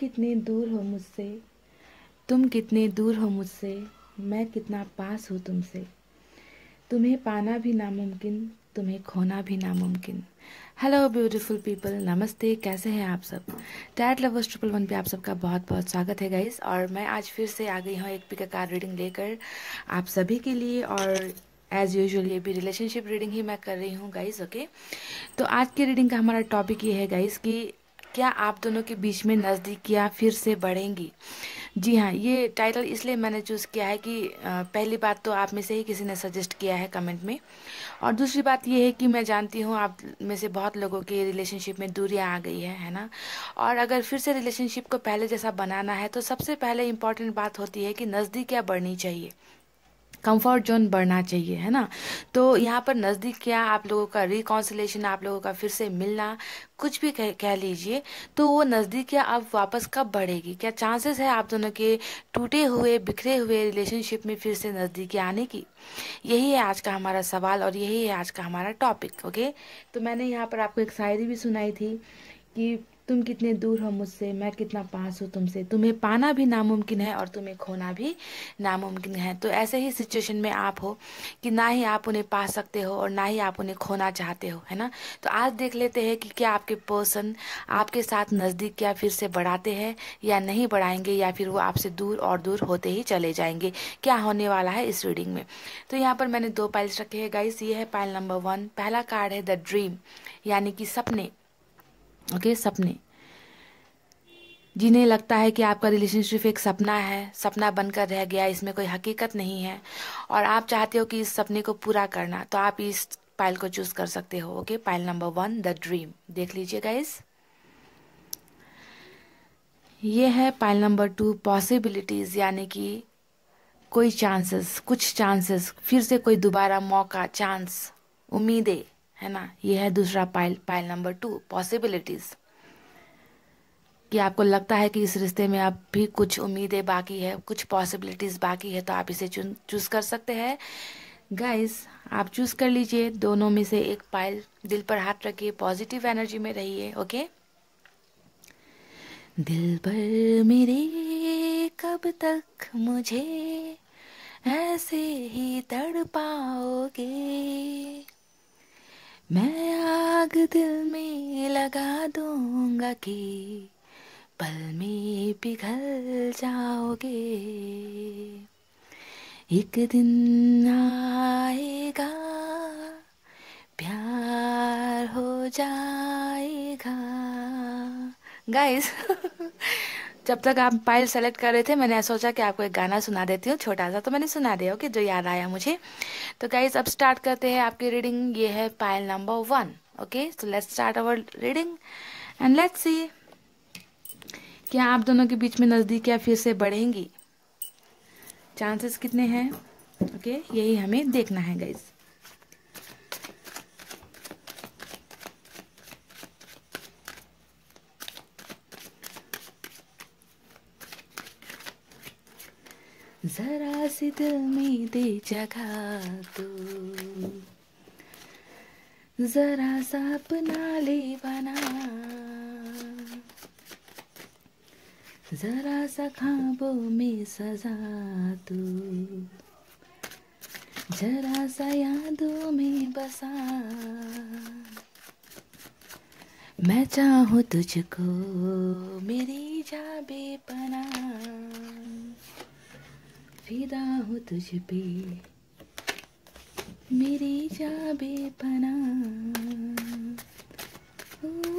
कितने दूर हो मुझसे तुम कितने दूर हो मुझसे मैं कितना पास हूँ तुमसे तुम्हें पाना भी नामुमकिन तुम्हें खोना भी नामुमकिन हेलो ब्यूटीफुल पीपल नमस्ते कैसे हैं आप सब टैट लवर्स ट्रिपल वन पे आप सबका बहुत बहुत स्वागत है गाइस और मैं आज फिर से आ गई हूँ एक पिक कार रीडिंग लेकर आप सभी के लिए और एज़ यूजल ये भी रिलेशनशिप रीडिंग ही मैं कर रही हूँ गाइस ओके तो आज की रीडिंग का हमारा टॉपिक ये है गाइस कि क्या आप दोनों के बीच में नज़दीकियाँ फिर से बढ़ेंगी जी हाँ ये टाइटल इसलिए मैंने चूज़ किया है कि पहली बात तो आप में से ही किसी ने सजेस्ट किया है कमेंट में और दूसरी बात ये है कि मैं जानती हूँ आप में से बहुत लोगों के रिलेशनशिप में दूरियाँ आ गई है है ना और अगर फिर से रिलेशनशिप को पहले जैसा बनाना है तो सबसे पहले इम्पॉर्टेंट बात होती है कि नज़दीकियाँ बढ़नी चाहिए कंफर्ट जोन बढ़ना चाहिए है ना तो यहाँ पर नज़दीक क्या आप लोगों का रिकाउंसिलेशन आप लोगों का फिर से मिलना कुछ भी कह, कह लीजिए तो वो नज़दीकियाँ अब वापस कब बढ़ेगी क्या चांसेस है आप दोनों के टूटे हुए बिखरे हुए रिलेशनशिप में फिर से नज़दीकी आने की यही है आज का हमारा सवाल और यही है आज का हमारा टॉपिक ओके तो मैंने यहाँ पर आपको एक शायरी भी सुनाई थी कि तुम कितने दूर हो मुझसे मैं कितना पास हूँ तुमसे तुम्हें पाना भी नामुमकिन है और तुम्हें खोना भी नामुमकिन है तो ऐसे ही सिचुएशन में आप हो कि ना ही आप उन्हें पा सकते हो और ना ही आप उन्हें खोना चाहते हो है ना तो आज देख लेते हैं कि क्या आपके पर्सन आपके साथ नज़दीक क्या फिर से बढ़ाते हैं या नहीं बढ़ाएंगे या फिर वो आपसे दूर और दूर होते ही चले जाएंगे क्या होने वाला है इस रीडिंग में तो यहाँ पर मैंने दो पाइल्स रखे हैं गाइस ये है पाइल नंबर वन पहला कार्ड है द ड्रीम यानी कि सपने ओके okay? सपने जिन्हें लगता है कि आपका रिलेशनशिप एक सपना है सपना बनकर रह गया इसमें कोई हकीकत नहीं है और आप चाहते हो कि इस सपने को पूरा करना तो आप इस पाइल को चूज कर सकते हो okay pile number one the dream देख लीजिएगा इस ये है पाइल नंबर टू पॉसिबिलिटीज़ यानी कि कोई चांसेस कुछ चांसेस फिर से कोई दोबारा मौका चांस उम्मीदें है ना ये है दूसरा pile pile number two possibilities कि आपको लगता है कि इस रिश्ते में अब भी कुछ उम्मीदें बाकी है कुछ पॉसिबिलिटीज़ बाकी है तो आप इसे चुन चूज़ कर सकते हैं गाइस आप चूज़ कर लीजिए दोनों में से एक पाइल दिल पर हाथ रखिए पॉजिटिव एनर्जी में रहिए ओके दिल पर मेरे कब तक मुझे ऐसे ही तड़ पाओगे मैं आग दिल में लगा दूंगा कि पल में पिघल जाओगे एक दिन आएगा प्यार हो जाएगा गाइस जब तक आप फाइल सेलेक्ट कर रहे थे मैंने सोचा कि आपको एक गाना सुना देती हूँ छोटा सा तो मैंने सुना दिया ओके जो याद आया मुझे तो गाइज अब स्टार्ट करते हैं आपकी रीडिंग ये है pile number one okay so let's start our reading and let's see क्या आप दोनों के बीच में नज़दीकियाँ फिर से बढ़ेंगी चांसेस कितने हैं ओके okay? यही हमें देखना है गाइज़ जरा सी दिल में दे जगह दो जरा सा अपना ले बना जरा सा खाबो में सजा दो जरा सा यादों में बसा मैं चाहूँ तुझको मेरी जा बेपना फिदा हो तुझ पे मेरी जाबे पना हम्म।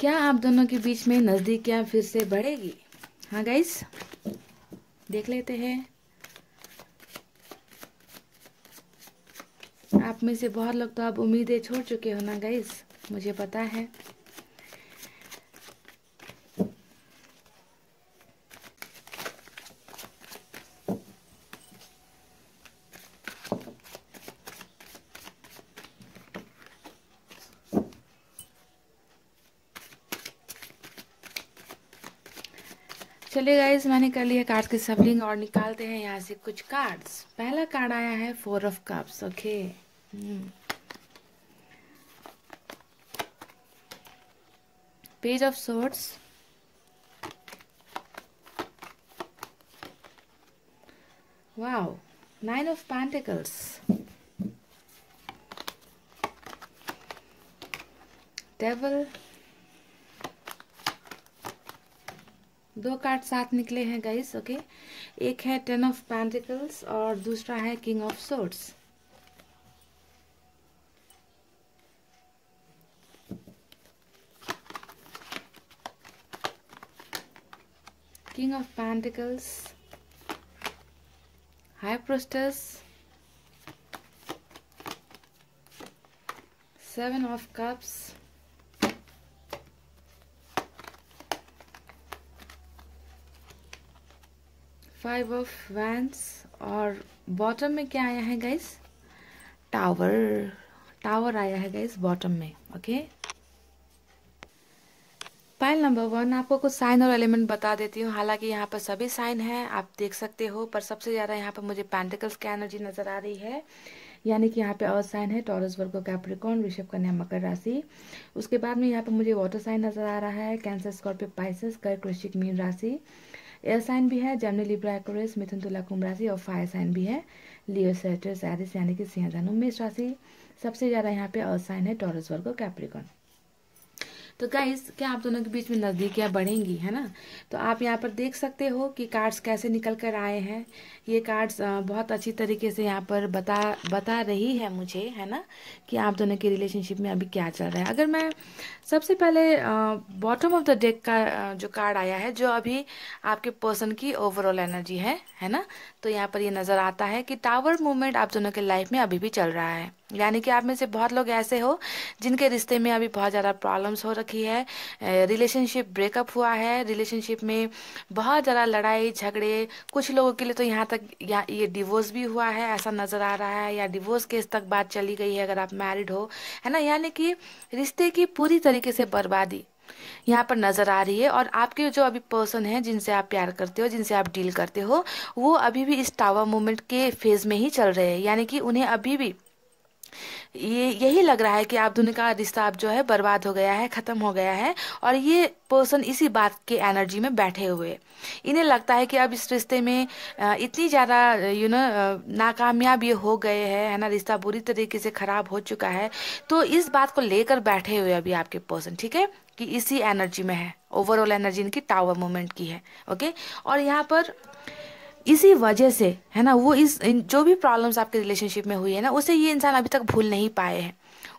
क्या आप दोनों के बीच में नजदीकियां फिर से बढ़ेगी हाँ गाइस देख लेते हैं आप में से बहुत लोग तो आप उम्मीदें छोड़ चुके हो ना गईस मुझे पता है चलिए गाइज मैंने कर लिया कार्ड्स की सबलिंग और निकालते हैं यहाँ से कुछ कार्ड्स पहला कार्ड आया है four of cups okay page of swords wow nine of pentacles devil दो कार्ड साथ निकले हैं गाइस ओके okay? एक है टेन ऑफ पैंटिकल्स और दूसरा है king of swords King of Pentacles, High Priestess, Seven of Cups, five of wands और बॉटम में क्या आया है गाइस टावर टावर आया है गाइस बॉटम में okay okay? Pile number one आपको कुछ साइन और एलिमेंट बता देती हूँ हालांकि यहाँ पर सभी साइन हैं आप देख सकते हो पर सबसे ज़्यादा यहाँ पर मुझे पैंटिकल्स की एनर्जी नज़र आ रही है यानी कि यहाँ पे अर्थ साइन है टॉरस वर्गो कैप्रिकॉन ऋषभ कन्या मकर राशि उसके बाद में यहाँ पे मुझे वाटर साइन नज़र आ रहा है कैंसर स्कॉर्पियो पाइसिस कर्क वृश्चिक मीन राशि एयर साइन भी है जमनी लिब्रा मिथुन तुला कुंभ राशि और फायर साइन भी है लियो सेटर्स यानी कि सिंह धनु मेष राशि सबसे ज़्यादा यहाँ पे अर्थ साइन है टॉरस वर्गो कैप्रिकॉन तो गाइस क्या आप दोनों के बीच में नज़दीकियाँ बढ़ेंगी है ना तो आप यहाँ पर देख सकते हो कि कार्ड्स कैसे निकल कर आए हैं ये कार्ड्स बहुत अच्छी तरीके से यहाँ पर बता बता रही है मुझे है ना कि आप दोनों के रिलेशनशिप में अभी क्या चल रहा है अगर मैं सबसे पहले बॉटम ऑफ द डेक का जो कार्ड आया है जो अभी आपके पर्सन की ओवरऑल एनर्जी है है ना तो यहाँ पर ये यह नज़र आता है कि टावर मूवमेंट आप दोनों के लाइफ में अभी भी चल रहा है यानी कि आप में से बहुत लोग ऐसे हो जिनके रिश्ते में अभी बहुत ज़्यादा प्रॉब्लम्स हो रखी है रिलेशनशिप ब्रेकअप हुआ है रिलेशनशिप में बहुत ज़्यादा लड़ाई झगड़े कुछ लोगों के लिए तो यहाँ तक या ये डिवोर्स भी हुआ है ऐसा नज़र आ रहा है या डिवोर्स केस तक बात चली गई है अगर आप मैरिड हो है ना यानी कि रिश्ते की पूरी तरीके से बर्बादी यहाँ पर नज़र आ रही है और आपके जो अभी पर्सन हैं जिनसे आप प्यार करते हो जिनसे आप डील करते हो वो अभी भी इस टावर मोमेंट के फेज़ में ही चल रहे हैं यानी कि उन्हें अभी भी ये यही लग रहा है कि आप दोनों का रिश्ता अब जो है बर्बाद हो गया है ख़त्म हो गया है और ये पर्सन इसी बात के एनर्जी में बैठे हुए इन्हें लगता है कि अब इस रिश्ते में इतनी ज़्यादा यू नो नाकामयाब ये हो गए हैं है ना रिश्ता बुरी तरीके से ख़राब हो चुका है तो इस बात को लेकर बैठे हुए अभी आपके पर्सन ठीक है कि इसी एनर्जी में है ओवरऑल एनर्जी इनकी टावर मूवमेंट की है ओके और यहाँ पर इसी वजह से है ना वो इस जो भी प्रॉब्लम्स आपके रिलेशनशिप में हुई है ना उसे ये इंसान अभी तक भूल नहीं पाए हैं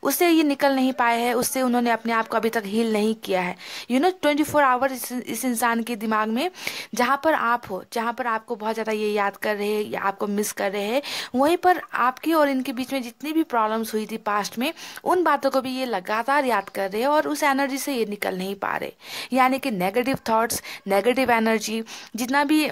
उससे ये निकल नहीं पाए हैं उससे उन्होंने अपने आप को अभी तक हील नहीं किया है you know twenty four hours इस इंसान के दिमाग में जहाँ पर आप हो जहाँ पर आपको बहुत ज़्यादा ये याद कर रहे हैं या आपको मिस कर रहे हैं वहीं पर आपकी और इनके बीच में जितनी भी प्रॉब्लम्स हुई थी पास्ट में उन बातों को भी ये लगातार याद कर रहे हैं और उस एनर्जी से ये निकल नहीं पा रहे यानी कि नेगेटिव थाट्स नेगेटिव एनर्जी जितना भी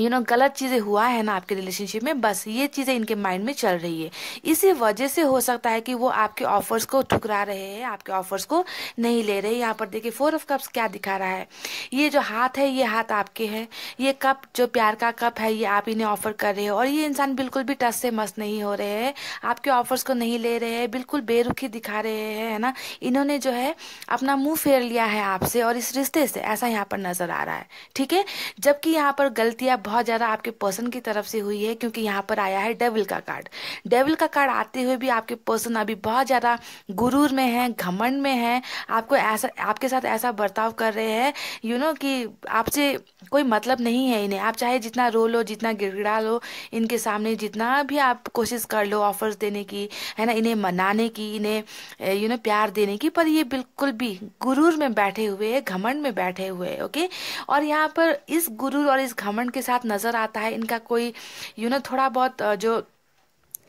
यू नो गलत चीज़ें हुआ है ना आपके रिलेशनशिप में बस ये चीज़ें इनके माइंड में चल रही है इसी वजह से हो सकता है कि वो आपके ऑफर्स को ठुकरा रहे हैं आपके ऑफर्स को नहीं ले रहे यहाँ पर देखिए फोर ऑफ कप्स क्या दिखा रहा है ये जो हाथ है ये हाथ आपके हैं ये कप जो प्यार का कप है ये आप इन्हें ऑफर कर रहे हो और ये इंसान बिल्कुल भी टस से मस्त नहीं हो रहे है आपके ऑफर्स को नहीं ले रहे हैं बिल्कुल बेरुखी दिखा रहे हैं है ना इन्होंने जो है अपना मुंह फेर लिया है आपसे और इस रिश्ते से ऐसा यहाँ पर नजर आ रहा है ठीक है जबकि यहाँ पर गलतियाँ बहुत ज़्यादा आपके पर्सन की तरफ से हुई है क्योंकि यहाँ पर आया है डेविल का कार्ड डेविल का कार्ड आते हुए भी आपके पर्सन अभी बहुत ज़्यादा गुरूर में है घमंड में है आपको ऐसा आपके साथ ऐसा बर्ताव कर रहे हैं यू नो कि आपसे कोई मतलब नहीं है इन्हें आप चाहे जितना रो लो जितना गिड़गिड़ा लो इनके सामने जितना भी आप कोशिश कर लो ऑफर्स देने की है ना इन्हें मनाने की इन्हें यू नो प्यार देने की पर ये बिल्कुल भी गुरूर में बैठे हुए है घमंड में बैठे हुए ओके और यहाँ पर इस गुरूर और इस घमंड के साथ साथ नज़र आता है इनका कोई यू नो थोड़ा बहुत जो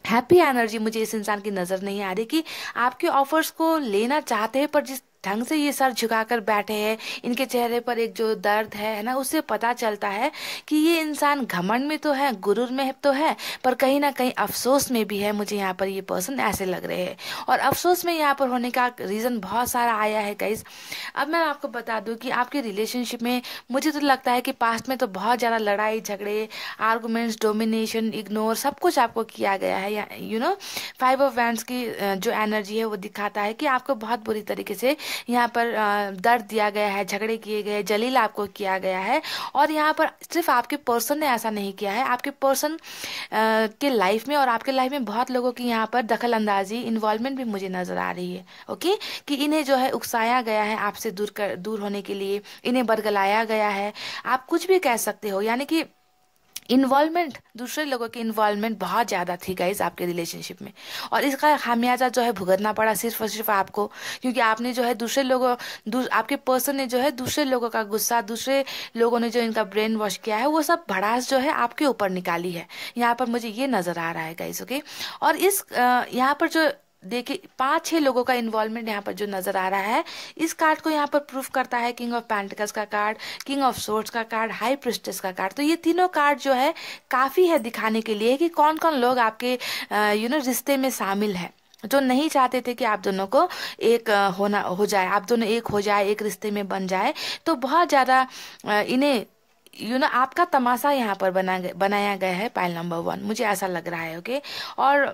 हैप्पी एनर्जी मुझे इस इंसान की नज़र नहीं आ रही कि आपके ऑफर्स को लेना चाहते हैं पर जिस ढंग से ये सर झुकाकर बैठे हैं इनके चेहरे पर एक जो दर्द है ना उससे पता चलता है कि ये इंसान घमंड में तो है गुरूर में तो है पर कहीं ना कहीं अफसोस में भी है मुझे यहाँ पर ये पर्सन ऐसे लग रहे हैं और अफसोस में यहाँ पर होने का रीज़न बहुत सारा आया है गाइज अब मैं आपको बता दूँ कि आपके रिलेशनशिप में मुझे तो लगता है कि पास्ट में तो बहुत ज़्यादा लड़ाई झगड़े आर्गूमेंट्स डोमिनेशन इग्नोर सब कुछ आपको किया गया है you know five of wands की जो एनर्जी है वो दिखाता है कि आपको बहुत बुरी तरीके से यहाँ पर दर्द दिया गया है झगड़े किए गए जलील आपको किया गया है और यहाँ पर सिर्फ आपके पर्सन ने ऐसा नहीं किया है आपके पर्सन के लाइफ में और आपके लाइफ में बहुत लोगों की यहाँ पर दखल अंदाजी इन्वॉल्वमेंट भी मुझे नज़र आ रही है ओके कि इन्हें जो है उकसाया गया है आपसे दूर कर दूर होने के लिए इन्हें बरगलाया गया है आप कुछ भी कह सकते हो यानी कि इन्वॉल्वमेंट दूसरे लोगों की इन्वॉल्वमेंट बहुत ज़्यादा थी गाइज आपके रिलेशनशिप में और इसका खामियाजा जो है भुगतना पड़ा सिर्फ और सिर्फ आपको क्योंकि आपने जो है दूसरे लोगों दूस, आपके पर्सन ने जो है दूसरे लोगों का गुस्सा दूसरे लोगों ने जो इनका ब्रेन वॉश किया है वो सब भड़ास जो है आपके ऊपर निकाली है यहाँ पर मुझे ये नज़र आ रहा है गाइज ओके और इस यहाँ पर जो देखिए पांच छह लोगों का इन्वॉल्वमेंट यहाँ पर जो नजर आ रहा है इस कार्ड को यहाँ पर प्रूफ करता है किंग ऑफ पैंटिकस का कार्ड किंग ऑफ सोर्ट्स का कार्ड हाई प्रिस्टेस का कार्ड तो ये तीनों कार्ड जो है काफी है दिखाने के लिए कि कौन कौन लोग आपके यू नो रिश्ते में शामिल है जो नहीं चाहते थे कि आप दोनों को एक होना हो जाए आप दोनों एक हो जाए एक रिश्ते में बन जाए तो बहुत ज़्यादा इन्हें यू you नो know, आपका तमाशा यहाँ पर बना बनाया गया है पाइल नंबर वन मुझे ऐसा लग रहा है ओके okay? और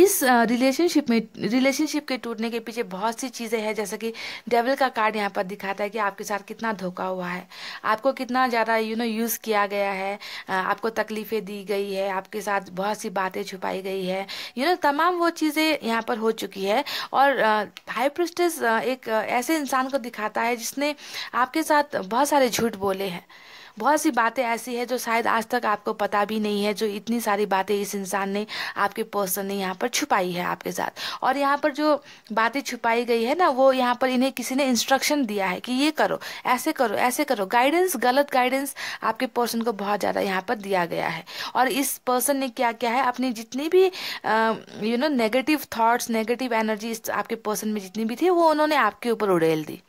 इस रिलेशनशिप में रिलेशनशिप के टूटने के पीछे बहुत सी चीज़ें हैं जैसे कि डेवल का कार्ड यहाँ पर दिखाता है कि आपके साथ कितना धोखा हुआ है आपको कितना ज़्यादा यू नो यूज़ किया गया है आपको तकलीफ़ें दी गई है आपके साथ बहुत सी बातें छुपाई गई है यू नो तमाम वो चीज़ें यहाँ पर हो चुकी है और हाई प्रिस्टेस एक ऐसे इंसान को दिखाता है जिसने आपके साथ बहुत सारे झूठ बोले हैं बहुत सी बातें ऐसी है जो शायद आज तक आपको पता भी नहीं है जो इतनी सारी बातें इस इंसान ने आपके पर्सन ने यहाँ पर छुपाई है आपके साथ और यहाँ पर जो बातें छुपाई गई है ना वो यहाँ पर इन्हें किसी ने इंस्ट्रक्शन दिया है कि ये करो ऐसे करो ऐसे करो गाइडेंस गलत गाइडेंस आपके पर्सन को बहुत ज़्यादा यहाँ पर दिया गया है और इस पर्सन ने क्या क्या है अपनी जितनी भी you know negative thoughts negative energy आपके पर्सन में जितनी भी थी वो उन्होंने आपके ऊपर उड़ेल दी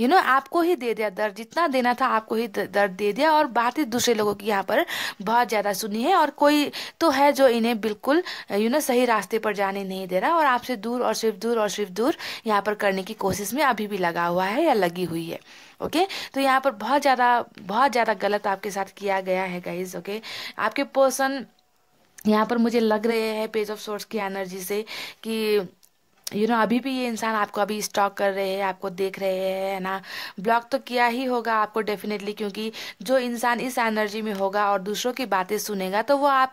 यू नो आपको ही दे दिया दर्द जितना देना था आपको ही दर्द दे दिया और बात ही दूसरे लोगों की यहाँ पर बहुत ज़्यादा सुनी है और कोई तो है जो इन्हें बिल्कुल यू नो सही रास्ते पर जाने नहीं दे रहा और आपसे दूर और सिर्फ दूर और सिर्फ दूर यहाँ पर करने की कोशिश में अभी भी लगा हुआ है या लगी हुई है ओके okay? तो यहाँ पर बहुत ज़्यादा बहुत ज़्यादा गलत आपके साथ किया गया है गाइज ओके okay? आपके पर्सन यहाँ पर मुझे लग रहे हैं पेज ऑफ सोर्स की एनर्जी से कि यू नो अभी भी ये इंसान आपको अभी स्टॉक कर रहे हैं आपको देख रहे हैं ना ब्लॉक तो किया ही होगा आपको डेफिनेटली क्योंकि जो इंसान इस एनर्जी में होगा और दूसरों की बातें सुनेगा तो वो आप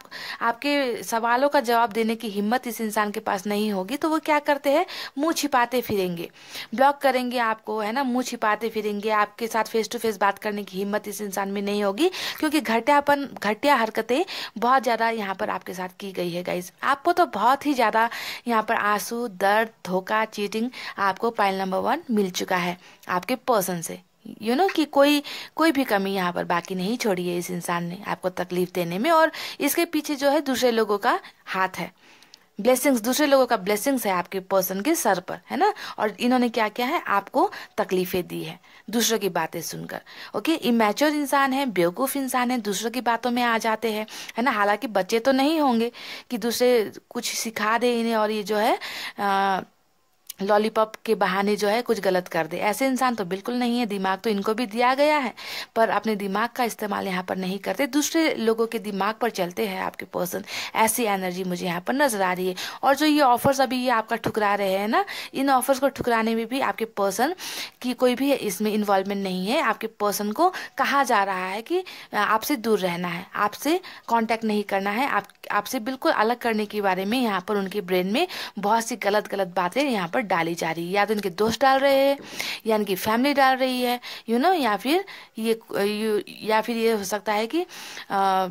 आपके सवालों का जवाब देने की हिम्मत इस इंसान के पास नहीं होगी तो वो क्या करते हैं मुँह छिपाते फिरेंगे ब्लॉक करेंगे आपको है ना मुँह छिपाते फिरेंगे आपके साथ फेस टू फेस बात करने की हिम्मत इस इंसान में नहीं होगी क्योंकि घटियापन घटिया हरकतें बहुत ज़्यादा यहाँ पर आपके साथ की गई है गाइज आपको तो बहुत ही ज़्यादा यहाँ पर आंसू दर्द धोखा चीटिंग आपको पाइल नंबर वन मिल चुका है आपके पर्सन से यू you नो know, कि कोई कोई भी कमी यहाँ पर बाकी नहीं छोड़ी है इस इंसान ने आपको तकलीफ देने में और इसके पीछे जो है दूसरे लोगों का हाथ है ब्लेसिंग्स दूसरे लोगों का ब्लेसिंग्स है आपके पर्सन के सर पर है ना और इन्होंने क्या किया है आपको तकलीफें दी है दूसरों की बातें सुनकर ओके इमेच्योर इंसान है बेवकूफ़ इंसान है दूसरों की बातों में आ जाते हैं है ना हालांकि बच्चे तो नहीं होंगे कि दूसरे कुछ सिखा दे इन्हें और ये जो है आ, लॉलीपॉप के बहाने जो है कुछ गलत कर दे ऐसे इंसान तो बिल्कुल नहीं है दिमाग तो इनको भी दिया गया है पर अपने दिमाग का इस्तेमाल यहाँ पर नहीं करते दूसरे लोगों के दिमाग पर चलते हैं आपके पर्सन ऐसी एनर्जी मुझे यहाँ पर नजर आ रही है और जो ये ऑफर्स अभी ये आपका ठुकरा रहे हैं ना इन ऑफर्स को ठुकराने में भी आपके पर्सन की कोई भी इसमें इन्वॉल्वमेंट नहीं है आपके पर्सन को कहा जा रहा है कि आपसे दूर रहना है आपसे कॉन्टैक्ट नहीं करना है आप आपसे बिल्कुल अलग करने के बारे में यहाँ पर उनके ब्रेन में बहुत सी गलत गलत बातें यहाँ पर डाली जा रही है या तो इनके दोस्त डाल रहे हैं या इनकी फैमिली डाल रही है यू you नो know, या फिर ये या फिर ये हो सकता है कि आ,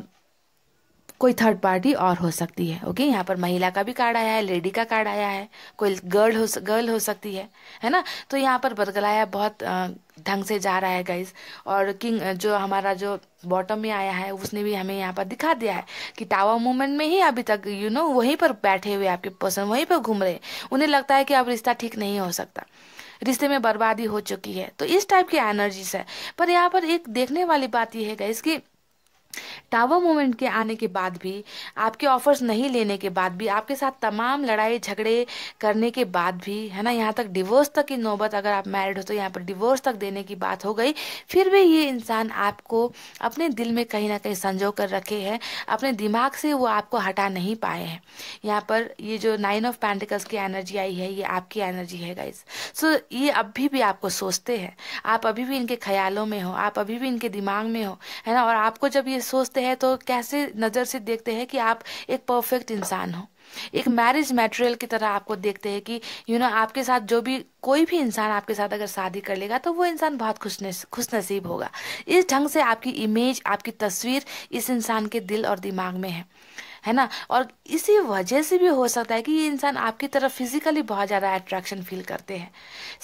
कोई थर्ड पार्टी और हो सकती है ओके यहाँ पर महिला का भी कार्ड आया है लेडी का कार्ड आया है कोई गर्ल हो गर्ल हो सकती है है ना तो यहाँ पर बदगलाया बहुत आ, ढंग से जा रहा है गाइस और किंग जो हमारा जो बॉटम में आया है उसने भी हमें यहाँ पर दिखा दिया है कि टावर मूवमेंट में ही अभी तक यू नो वहीं पर बैठे हुए आपके पर्सन वहीं पर घूम रहे उन्हें लगता है कि अब रिश्ता ठीक नहीं हो सकता रिश्ते में बर्बादी हो चुकी है तो इस टाइप की एनर्जीज है पर यहाँ पर एक देखने वाली बात यह है गाइस कि टावर मोमेंट के आने के बाद भी आपके ऑफर्स नहीं लेने के बाद भी आपके साथ तमाम लड़ाई झगड़े करने के बाद भी है ना यहाँ तक डिवोर्स तक की नौबत अगर आप मैरिड हो तो यहाँ पर डिवोर्स तक देने की बात हो गई फिर भी ये इंसान आपको अपने दिल में कहीं ना कहीं संजो कर रखे हैं अपने दिमाग से वो आपको हटा नहीं पाए हैं यहाँ पर ये जो नाइन ऑफ पैंटिकल्स की एनर्जी आई है ये आपकी एनर्जी है गाइज सो so, ये अभी भी आपको सोचते हैं आप अभी भी इनके ख्यालों में हो आप अभी भी इनके दिमाग में हो है ना और आपको जब ये सोचते हैं तो कैसे नज़र से देखते हैं कि आप एक परफेक्ट इंसान हो एक मैरिज मेटेरियल की तरह आपको देखते हैं कि यू नो आपके साथ जो भी कोई भी इंसान आपके साथ अगर शादी कर लेगा तो वो इंसान बहुत खुश खुश नसीब होगा इस ढंग से आपकी इमेज आपकी तस्वीर इस इंसान के दिल और दिमाग में है है ना और इसी वजह से भी हो सकता है कि ये इंसान आपकी तरफ फिजिकली बहुत ज़्यादा अट्रैक्शन फील करते हैं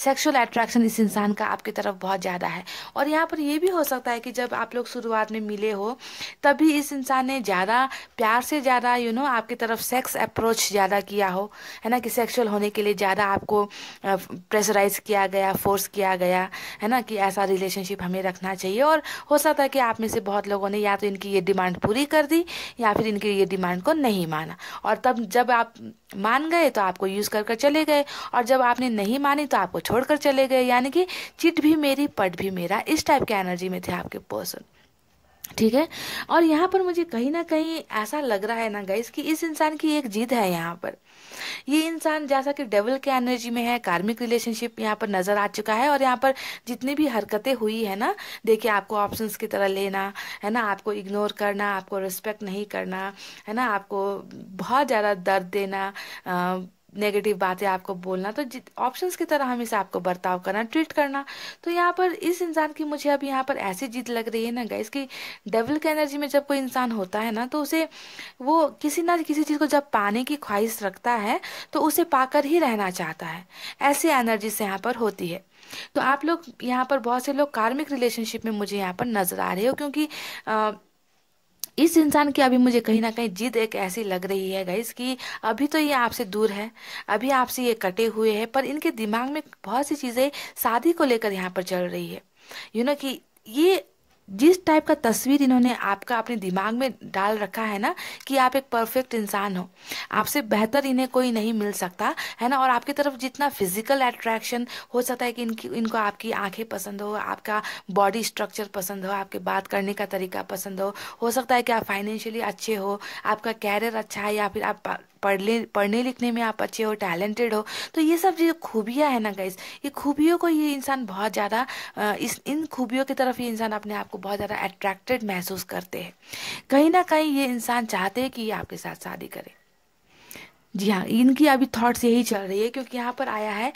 सेक्सुअल अट्रैक्शन इस इंसान का आपकी तरफ बहुत ज़्यादा है और यहाँ पर ये भी हो सकता है कि जब आप लोग शुरुआत में मिले हो तभी इस इंसान ने ज़्यादा प्यार से ज़्यादा यू नो आपकी तरफ सेक्स अप्रोच ज़्यादा किया हो है ना कि सेक्सुअल होने के लिए ज़्यादा आपको प्रेशराइज किया गया फोर्स किया गया है ना कि ऐसा रिलेशनशिप हमें रखना चाहिए और हो सकता है कि आप में से बहुत लोगों ने या तो इनकी ये डिमांड पूरी कर दी या फिर इनकी ये डिमांड डिमांड को नहीं माना और तब जब आप मान गए तो आपको यूज़ कर कर चले गए और जब आपने नहीं मानी तो आपको छोड़कर चले गए यानी कि चिट भी मेरी पट भी मेरा इस टाइप के एनर्जी में थे आपके पर्सन ठीक है और यहाँ पर मुझे कहीं ना कहीं ऐसा लग रहा है ना गाइस कि इस इंसान की एक जिद है यहाँ पर ये इंसान जैसा कि डेवल के एनर्जी में है कार्मिक रिलेशनशिप यहाँ पर नज़र आ चुका है और यहाँ पर जितनी भी हरकतें हुई है ना देखिए आपको ऑप्शंस की तरह लेना है ना आपको इग्नोर करना आपको रिस्पेक्ट नहीं करना है ना आपको बहुत ज़्यादा दर्द देना आ, नेगेटिव बातें आपको बोलना तो ऑप्शंस की तरह हमेशा आपको बर्ताव करना ट्रीट करना तो यहाँ पर इस इंसान की मुझे अब यहाँ पर ऐसी जीत लग रही है ना गाइस कि डेवल के एनर्जी में जब कोई इंसान होता है ना तो उसे वो किसी ना किसी चीज़ को जब पाने की ख्वाहिश रखता है तो उसे पाकर ही रहना चाहता है ऐसी एनर्जी से यहाँ पर होती है तो आप लोग यहाँ पर बहुत से लोग कार्मिक रिलेशनशिप में मुझे यहाँ पर नज़र आ रहे हो क्योंकि आ, इस इंसान की अभी मुझे कहीं ना कहीं जिद एक ऐसी लग रही है गाइस कि अभी तो ये आपसे दूर है अभी आपसे ये कटे हुए हैं पर इनके दिमाग में बहुत सी चीज़ें शादी को लेकर यहाँ पर चल रही है यू you नो know कि ये जिस टाइप का तस्वीर इन्होंने आपका अपने दिमाग में डाल रखा है ना कि आप एक परफेक्ट इंसान हो आपसे बेहतर इन्हें कोई नहीं मिल सकता है ना और आपकी तरफ जितना फिजिकल अट्रैक्शन हो सकता है कि इनकी इनको आपकी आंखें पसंद हो आपका बॉडी स्ट्रक्चर पसंद हो आपके बात करने का तरीका पसंद हो हो सकता है कि आप फाइनेंशियली अच्छे हो आपका कैरियर अच्छा है या फिर आप पढ़ ले पढ़ने लिखने में आप अच्छे हो टैलेंटेड हो तो ये सब जो खूबियाँ है ना गाइस ये खूबियों को ये इंसान बहुत ज़्यादा इस इन खूबियों की तरफ ये इंसान अपने आप को बहुत ज़्यादा अट्रैक्टेड महसूस करते हैं कहीं ना कहीं ये इंसान चाहते हैं कि ये आपके साथ शादी करे जी हाँ इनकी अभी थॉट्स यही चल रही है क्योंकि यहाँ पर आया है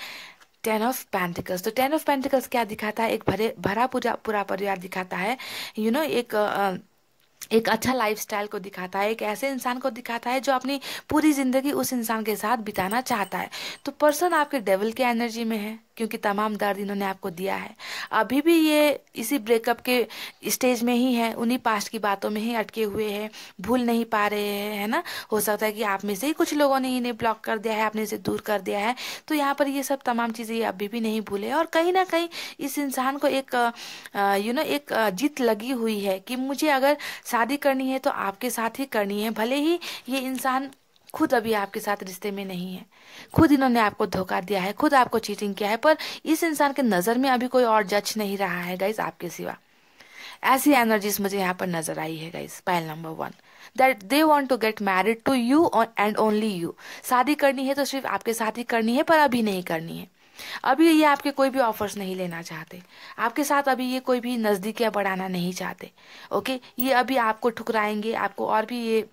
टेन ऑफ पेंटिकल्स तो टेन ऑफ पेंटिकल्स क्या दिखाता है एक भरे भरा पूरा पूरा परिवार दिखाता है यू you नो know, एक आ, एक अच्छा लाइफस्टाइल को दिखाता है एक ऐसे इंसान को दिखाता है जो अपनी पूरी ज़िंदगी उस इंसान के साथ बिताना चाहता है तो पर्सन आपके डेवल के एनर्जी में है क्योंकि तमाम दर्द इन्होंने आपको दिया है अभी भी ये इसी ब्रेकअप के स्टेज में ही है उन्हीं पास्ट की बातों में ही अटके हुए हैं भूल नहीं पा रहे हैं है ना हो सकता है कि आप में से ही कुछ लोगों ने इन्हें ब्लॉक कर दिया है आपने इसे दूर कर दिया है तो यहाँ पर ये सब तमाम चीज़ें ये अभी भी नहीं भूले और कहीं ना कहीं इस इंसान को एक यू नो एक जीत लगी हुई है कि मुझे अगर शादी करनी है तो आपके साथ ही करनी है भले ही ये इंसान खुद अभी आपके साथ रिश्ते में नहीं है खुद इन्होंने आपको धोखा दिया है खुद आपको चीटिंग किया है पर इस इंसान के नज़र में अभी कोई और जज नहीं रहा है गाइज आपके सिवा ऐसी एनर्जीज मुझे यहाँ पर नजर आई है guys pile number one that they want to get married to you and only you शादी करनी है तो सिर्फ आपके साथ ही करनी है पर अभी नहीं करनी है अभी ये आपके कोई भी ऑफर्स नहीं लेना चाहते आपके साथ अभी ये कोई भी नजदीकियां बढ़ाना नहीं चाहते ओके ये अभी आपको ठुकराएंगे आपको और भी ये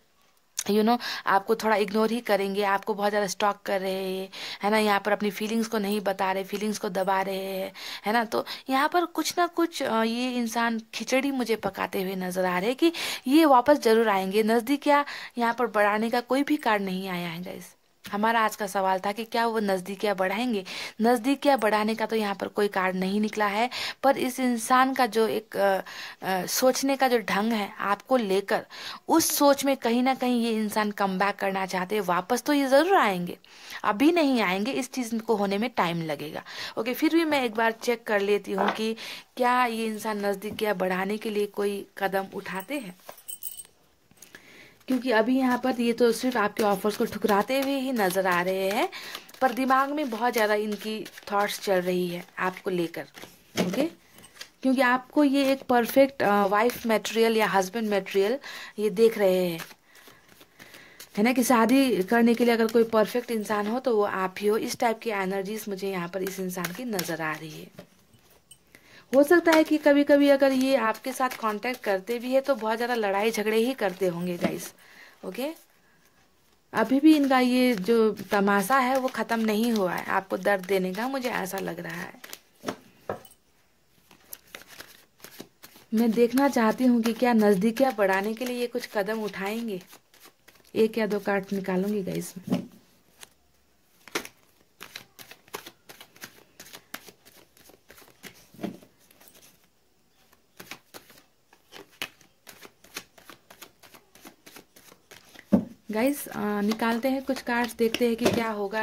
यू नो आपको थोड़ा इग्नोर ही करेंगे आपको बहुत ज़्यादा स्टॉक कर रहे हैं है ना यहाँ पर अपनी फीलिंग्स को नहीं बता रहे फीलिंग्स को दबा रहे हैं है ना तो यहाँ पर कुछ ना कुछ ये इंसान खिचड़ी मुझे पकाते हुए नज़र आ रहे हैं कि ये वापस ज़रूर आएंगे नज़दीक या यहाँ पर बढ़ाने का कोई भी कार्ड नहीं आया है गैस हमारा आज का सवाल था कि क्या वो नज़दीकियाँ बढ़ाएंगे नज़दीकियाँ बढ़ाने का तो यहाँ पर कोई कार्ड नहीं निकला है पर इस इंसान का जो एक आ, आ, सोचने का जो ढंग है आपको लेकर उस सोच में कहीं ना कहीं ये इंसान कम बैक करना चाहते हैं वापस तो ये ज़रूर आएंगे अभी नहीं आएंगे इस चीज़ को होने में टाइम लगेगा ओके फिर भी मैं एक बार चेक कर लेती हूँ कि क्या ये इंसान नज़दीकियाँ बढ़ाने के लिए कोई कदम उठाते हैं क्योंकि अभी यहाँ पर ये तो सिर्फ आपके ऑफर्स को ठुकराते हुए ही नज़र आ रहे हैं पर दिमाग में बहुत ज़्यादा इनकी थॉट्स चल रही है आपको लेकर ओके क्योंकि आपको ये एक परफेक्ट वाइफ मटेरियल या हस्बैंड मटेरियल ये देख रहे हैं है ना कि शादी करने के लिए अगर कोई परफेक्ट इंसान हो तो वो आप ही हो इस टाइप की एनर्जीज मुझे यहाँ पर इस इंसान की नज़र आ रही है हो सकता है कि कभी कभी अगर ये आपके साथ कांटेक्ट करते भी है तो बहुत ज़्यादा लड़ाई झगड़े ही करते होंगे गाइस ओके अभी भी इनका ये जो तमाशा है वो ख़त्म नहीं हुआ है आपको दर्द देने का मुझे ऐसा लग रहा है मैं देखना चाहती हूँ कि क्या नज़दीकियाँ बढ़ाने के लिए ये कुछ कदम उठाएंगे एक या दो कार्ड निकालूंगी गाइस में गाइस निकालते हैं कुछ कार्ड्स देखते हैं कि क्या होगा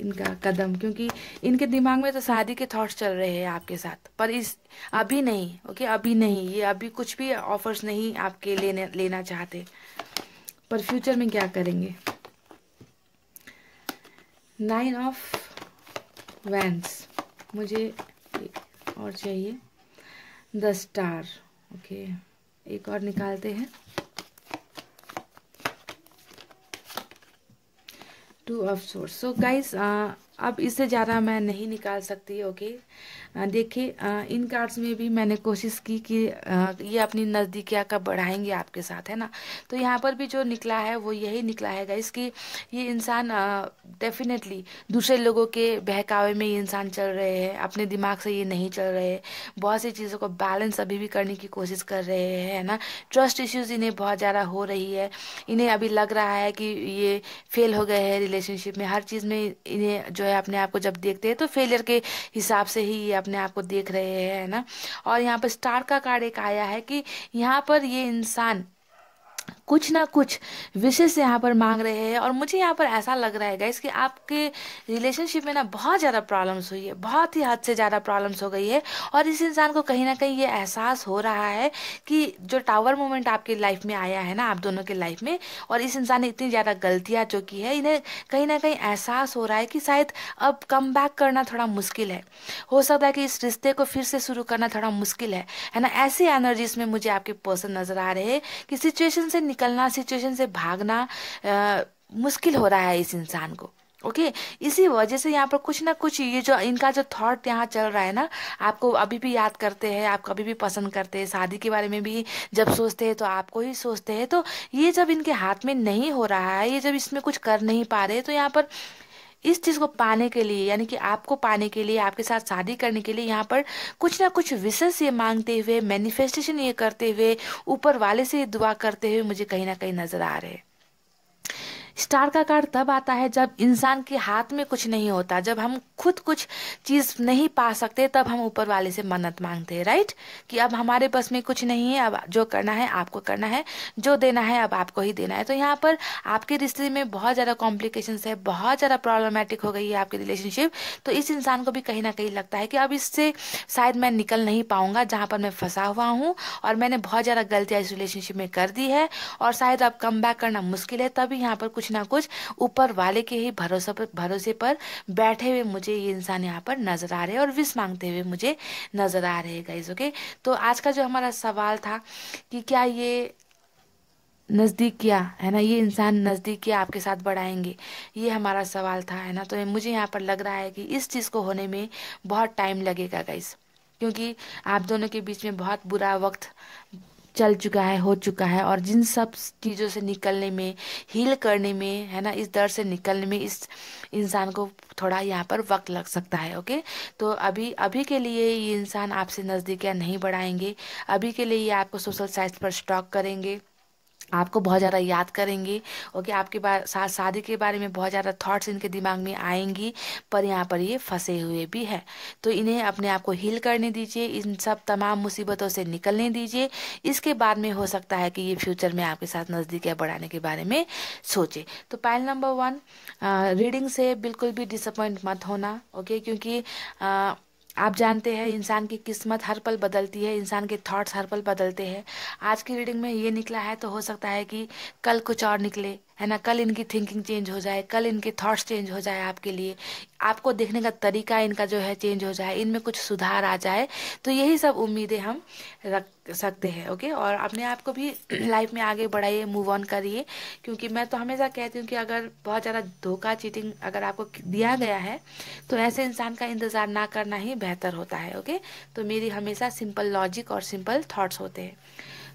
इनका कदम क्योंकि इनके दिमाग में तो शादी के थॉट्स चल रहे हैं आपके साथ पर इस अभी नहीं ओके अभी नहीं ये अभी कुछ भी ऑफर्स नहीं आपके लेने लेना चाहते पर फ्यूचर में क्या करेंगे नाइन ऑफ वैंस मुझे और चाहिए द स्टार ओके एक और निकालते हैं two of swords so guys uh अब इससे ज़्यादा मैं नहीं निकाल सकती ओके देखिए इन कार्ड्स में भी मैंने कोशिश की कि ये अपनी नज़दीकियाँ का बढ़ाएंगे आपके साथ है ना तो यहाँ पर भी जो निकला है वो यही निकला है गाइस कि ये इंसान डेफिनेटली दूसरे लोगों के बहकावे में ये इंसान चल रहे हैं अपने दिमाग से ये नहीं चल रहे बहुत सी चीज़ों को बैलेंस अभी भी करने की कोशिश कर रहे हैं है ना ट्रस्ट इश्यूज़ इन्हें बहुत ज़्यादा हो रही है इन्हें अभी लग रहा है कि ये फेल हो गए हैं रिलेशनशिप में हर चीज़ में इन्हें जो है अपने आप को जब देखते हैं तो फेलियर के हिसाब से ही ये अपने आप को देख रहे हैं ना और यहाँ पर स्टार का कार्ड एक आया है कि यहाँ पर ये इंसान कुछ ना कुछ विशेष यहाँ पर मांग रहे हैं और मुझे यहाँ पर ऐसा लग रहा है गाइस कि आपके रिलेशनशिप में ना बहुत ज़्यादा प्रॉब्लम्स हुई है बहुत ही हद से ज़्यादा प्रॉब्लम्स हो गई है और इस इंसान को कहीं ना कहीं ये एहसास हो रहा है कि जो टावर मोमेंट आपकी लाइफ में आया है ना आप दोनों के लाइफ में और इस इंसान ने इतनी ज़्यादा गलतियाँ जो की है इन्हें कहीं ना कहीं एहसास हो रहा है कि शायद अब कम करना थोड़ा मुश्किल है हो सकता है कि इस रिश्ते को फिर से शुरू करना थोड़ा मुश्किल है है ना ऐसी एनर्जीज में मुझे आपके पर्सन नज़र आ रहे हैं कि सिचुएशन से निकलना सिचुएशन से भागना आ, मुश्किल हो रहा है इस इंसान को ओके okay? इसी वजह से यहाँ पर कुछ ना कुछ ये जो इनका जो थॉट यहाँ चल रहा है ना आपको अभी भी याद करते हैं आप कभी भी पसंद करते हैं शादी के बारे में भी जब सोचते हैं तो आपको ही सोचते हैं तो ये जब इनके हाथ में नहीं हो रहा है ये जब इसमें कुछ कर नहीं पा रहे तो यहाँ पर इस चीज़ को पाने के लिए यानी कि आपको पाने के लिए आपके साथ शादी करने के लिए यहाँ पर कुछ ना कुछ विशेष ये मांगते हुए मैनिफेस्टेशन ये करते हुए ऊपर वाले से दुआ करते हुए मुझे कहीं ना कहीं नज़र आ रहे हैं स्टार का कार्ड तब आता है जब इंसान के हाथ में कुछ नहीं होता जब हम खुद कुछ चीज़ नहीं पा सकते तब हम ऊपर वाले से मन्नत मांगते हैं राइट कि अब हमारे बस में कुछ नहीं है अब जो करना है आपको करना है जो देना है अब आपको ही देना है तो यहाँ पर आपके रिश्ते में बहुत ज़्यादा कॉम्प्लिकेशन है बहुत ज़्यादा प्रॉब्लमेटिक हो गई है आपकी रिलेशनशिप तो इस इंसान को भी कहीं ना कहीं लगता है कि अब इससे शायद मैं निकल नहीं पाऊंगा जहाँ पर मैं फंसा हुआ हूँ और मैंने बहुत ज़्यादा गलतियाँ इस रिलेशनशिप में कर दी है और शायद अब कम करना मुश्किल है तभी यहाँ पर कुछ कुछ ना कुछ ऊपर वाले के ही भरोसे पर भरोसे पर बैठे हुए मुझे ये इंसान यहाँ पर नजर आ रहे हैं और विश मांगते हुए मुझे नजर आ रहे हैं गाइज ओके तो आज का जो हमारा सवाल था कि क्या ये नज़दीक किया है ना ये इंसान नज़दीक किया आपके साथ बढ़ाएंगे ये हमारा सवाल था है ना तो मुझे यहाँ पर लग रहा है कि इस चीज़ को होने में बहुत टाइम लगेगा गाइज क्योंकि आप दोनों के बीच में बहुत बुरा वक्त चल चुका है हो चुका है और जिन सब चीज़ों से निकलने में हील करने में है ना इस दर से निकलने में इस इंसान को थोड़ा यहाँ पर वक्त लग सकता है ओके तो अभी अभी के लिए ये इंसान आपसे नज़दीकियाँ नहीं बढ़ाएंगे अभी के लिए ये आपको सोशल साइट्स पर स्टॉक करेंगे आपको बहुत ज़्यादा याद करेंगी ओके आपके बारे शादी के बारे में बहुत ज़्यादा थॉट्स इनके दिमाग में आएंगी पर यहाँ पर ये फंसे हुए भी है तो इन्हें अपने आप को हील करने दीजिए इन सब तमाम मुसीबतों से निकलने दीजिए इसके बाद में हो सकता है कि ये फ्यूचर में आपके साथ नज़दीकियाँ बढ़ाने के बारे में सोचे तो पाइल नंबर वन रीडिंग से बिल्कुल भी डिसअपॉइंट मत होना ओके क्योंकि आ, आप जानते हैं इंसान की किस्मत हर पल बदलती है इंसान के थॉट्स हर पल बदलते हैं आज की रीडिंग में ये निकला है तो हो सकता है कि कल कुछ और निकले है ना कल इनकी थिंकिंग चेंज हो जाए कल इनके थॉट्स चेंज हो जाए आपके लिए आपको देखने का तरीका इनका जो है चेंज हो जाए इनमें कुछ सुधार आ जाए तो यही सब उम्मीदें हम रख सकते हैं ओके और अपने आप को भी लाइफ में आगे बढ़ाइए मूव ऑन करिए क्योंकि मैं तो हमेशा कहती हूँ कि अगर बहुत ज़्यादा धोखा चीटिंग अगर आपको दिया गया है तो ऐसे इंसान का इंतज़ार ना करना ही बेहतर होता है ओके तो मेरी हमेशा सिंपल लॉजिक और सिंपल थाट्स होते हैं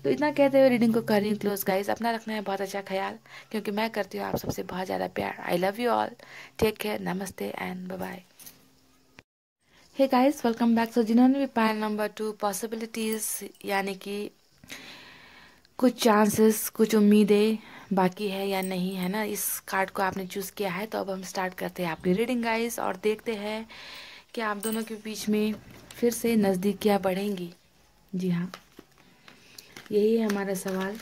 तो इतना कहते हुए रीडिंग को कर रही हूँ क्लोज गाइज अपना रखना है बहुत अच्छा ख्याल क्योंकि मैं करती हूँ आप सबसे बहुत ज़्यादा प्यार I love you all take care नमस्ते and bye hey guys welcome back so जिन्होंने भी पायल नंबर टू पॉसिबिलिटीज़ यानी कि कुछ चांसेस कुछ उम्मीदें बाकी है या नहीं है ना इस कार्ड को आपने चूज़ किया है तो अब हम स्टार्ट करते हैं आपकी रीडिंग गाइस और देखते हैं कि आप दोनों के बीच में फिर से नज़दीकियाँ बढ़ेंगी जी हाँ यही है हमारा सवाल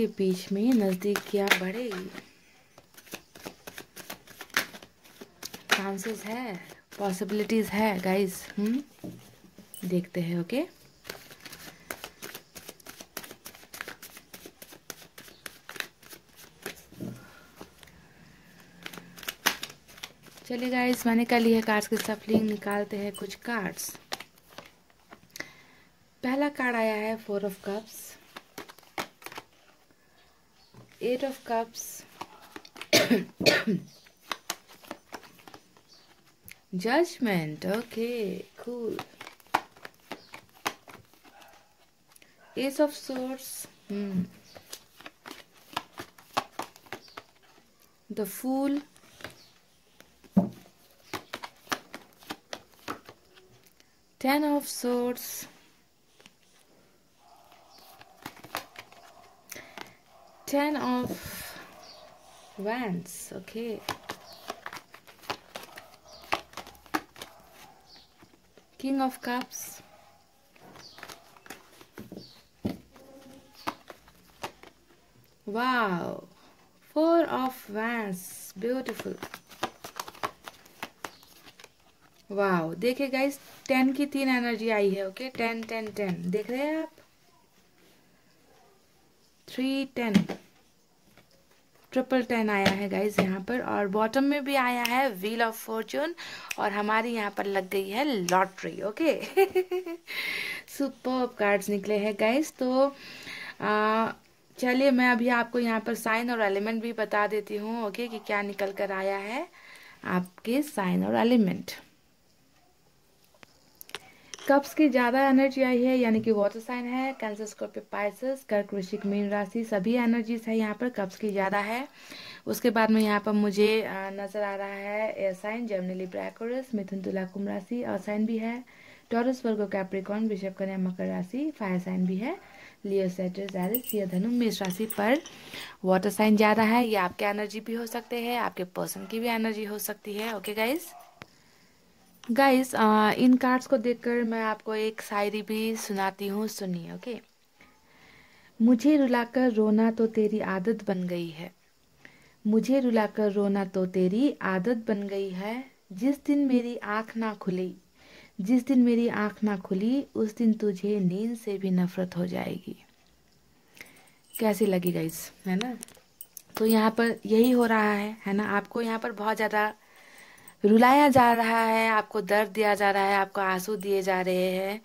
के बीच में नजदीक किया बढ़ेगी चांसेस है पॉसिबिलिटीज़ है गाइस हम हम्म, देखते हैं ओके चलिए गाइस मैंने कल यह कार्ड्स की सफलिंग निकालते हैं कुछ कार्ड्स पहला कार्ड आया है four of cups eight of cups judgment okay cool ace of swords hmm. the fool ten of swords ten of wands okay king of cups wow four of wands beautiful wow देखिए guys ten की तीन energy आई है okay ten ten ten देख रहे हैं आप three ten triple ten आया है गाइज यहाँ पर और बॉटम में भी आया है व्हील ऑफ फॉर्चून और हमारी यहाँ पर लग गई है लॉटरी ओके सुपर कार्ड्स निकले हैं गाइज तो चलिए मैं अभी आपको यहाँ पर साइन और एलिमेंट भी बता देती हूँ ओके कि क्या निकल कर आया है आपके साइन और एलिमेंट कप्स की ज़्यादा एनर्जी आई है यानी कि वाटर साइन है कैंसर स्कॉर्पियो पाइसस कर्क ऋषिक मीन राशि सभी एनर्जीज है यहाँ पर कप्स की ज़्यादा है उसके बाद में यहाँ पर मुझे नज़र आ रहा है एयर साइन जर्मनली ब्रैकोरस मिथुन तुला कुंभ राशि असाइन भी है टॉरस वर्गो कैप्रिकॉन विषभ कन्या मकर राशि फायर साइन भी है लियो सेटर्स एरिस या धनु मेष राशि पर वाटर साइन ज़्यादा है ये आपके एनर्जी भी हो सकते हैं आपके पर्सन की भी एनर्जी हो सकती है ओके गाइज़ गाइस uh, इन कार्ड्स को देखकर मैं आपको एक शायरी भी सुनाती हूँ सुनिए ओके मुझे रुलाकर रोना तो तेरी आदत बन गई है मुझे रुलाकर रोना तो तेरी आदत बन गई है जिस दिन मेरी आँख ना खुली जिस दिन मेरी आँख ना खुली उस दिन तुझे नींद से भी नफरत हो जाएगी कैसी लगी गाइस है ना तो यहाँ पर यही हो रहा है है ना आपको यहाँ पर बहुत ज़्यादा रुलाया जा रहा है आपको दर्द दिया जा रहा है आपको आंसू दिए जा रहे हैं